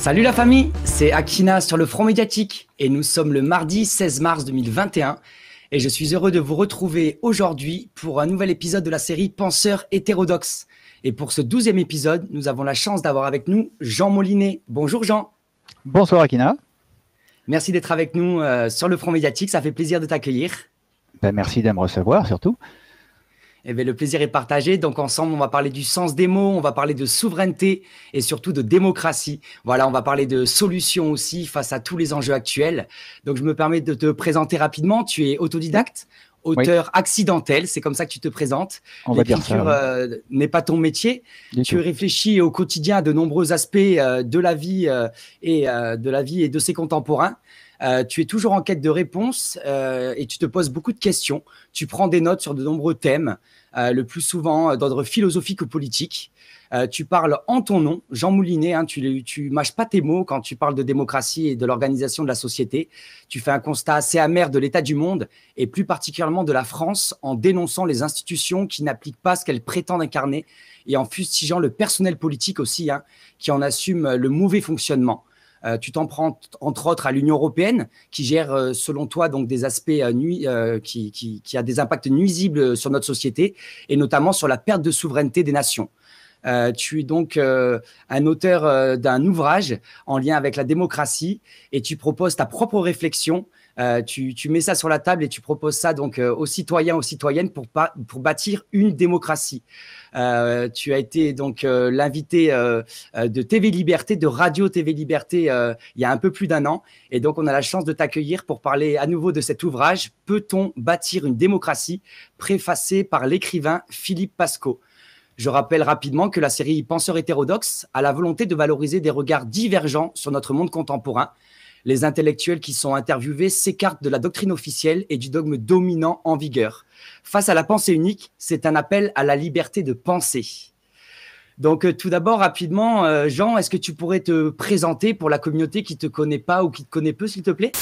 Salut la famille, c'est Akina sur le front médiatique et nous sommes le mardi 16 mars 2021 et je suis heureux de vous retrouver aujourd'hui pour un nouvel épisode de la série Penseurs hétérodoxes. Et pour ce douzième épisode, nous avons la chance d'avoir avec nous Jean Molinet. Bonjour Jean. Bonsoir Akina. Merci d'être avec nous euh, sur le front médiatique, ça fait plaisir de t'accueillir. Ben, merci de me recevoir surtout. Eh ben, le plaisir est partagé. Donc, ensemble, on va parler du sens des mots, on va parler de souveraineté et surtout de démocratie. Voilà, on va parler de solutions aussi face à tous les enjeux actuels. Donc, je me permets de te présenter rapidement. Tu es autodidacte, auteur accidentel, c'est comme ça que tu te présentes. L'écriture ouais. Euh, n'est pas ton métier. tu réfléchis au quotidien à de nombreux aspects euh, de la vie euh, et de la vie et de ses contemporains. Euh, tu es toujours en quête de réponses euh, et tu te poses beaucoup de questions. Tu prends des notes sur de nombreux thèmes, euh, le plus souvent d'ordre philosophique ou politique. tu parles en ton nom, Jean Moulinet, hein, tu, tu mâches pas tes mots quand tu parles de démocratie et de l'organisation de la société. Tu fais un constat assez amer de l'état du monde et plus particulièrement de la France en dénonçant les institutions qui n'appliquent pas ce qu'elles prétendent incarner et en fustigeant le personnel politique aussi, hein, qui en assume le mauvais fonctionnement. Euh, tu t'en prends entre autres à l'Union européenne qui gère, euh, selon toi, donc des aspects euh, qui, qui, qui, a des impacts nuisibles sur notre société et notamment sur la perte de souveraineté des nations. tu es donc un auteur d'un ouvrage en lien avec la démocratie et tu proposes ta propre réflexion euh, tu, mets ça sur la table et tu proposes ça donc euh, aux citoyens, aux citoyennes pour, bâtir une démocratie. Euh, tu as été donc l'invité de TV Liberté, de Radio TV Liberté, il y a un peu plus d'un an. Et donc, on a la chance de t'accueillir pour parler à nouveau de cet ouvrage, Peut-on bâtir une démocratie préfacé par l'écrivain Philippe Pascot. Je rappelle rapidement que la série Penseurs hétérodoxes a la volonté de valoriser des regards divergents sur notre monde contemporain les intellectuels qui sont interviewés s'écartent de la doctrine officielle et du dogme dominant en vigueur. Face à la pensée unique, c'est un appel à la liberté de penser. Donc euh, tout d'abord, rapidement, euh, Jean, est-ce que tu pourrais te présenter pour la communauté qui ne te connaît pas ou qui te connaît peu, s'il te plaît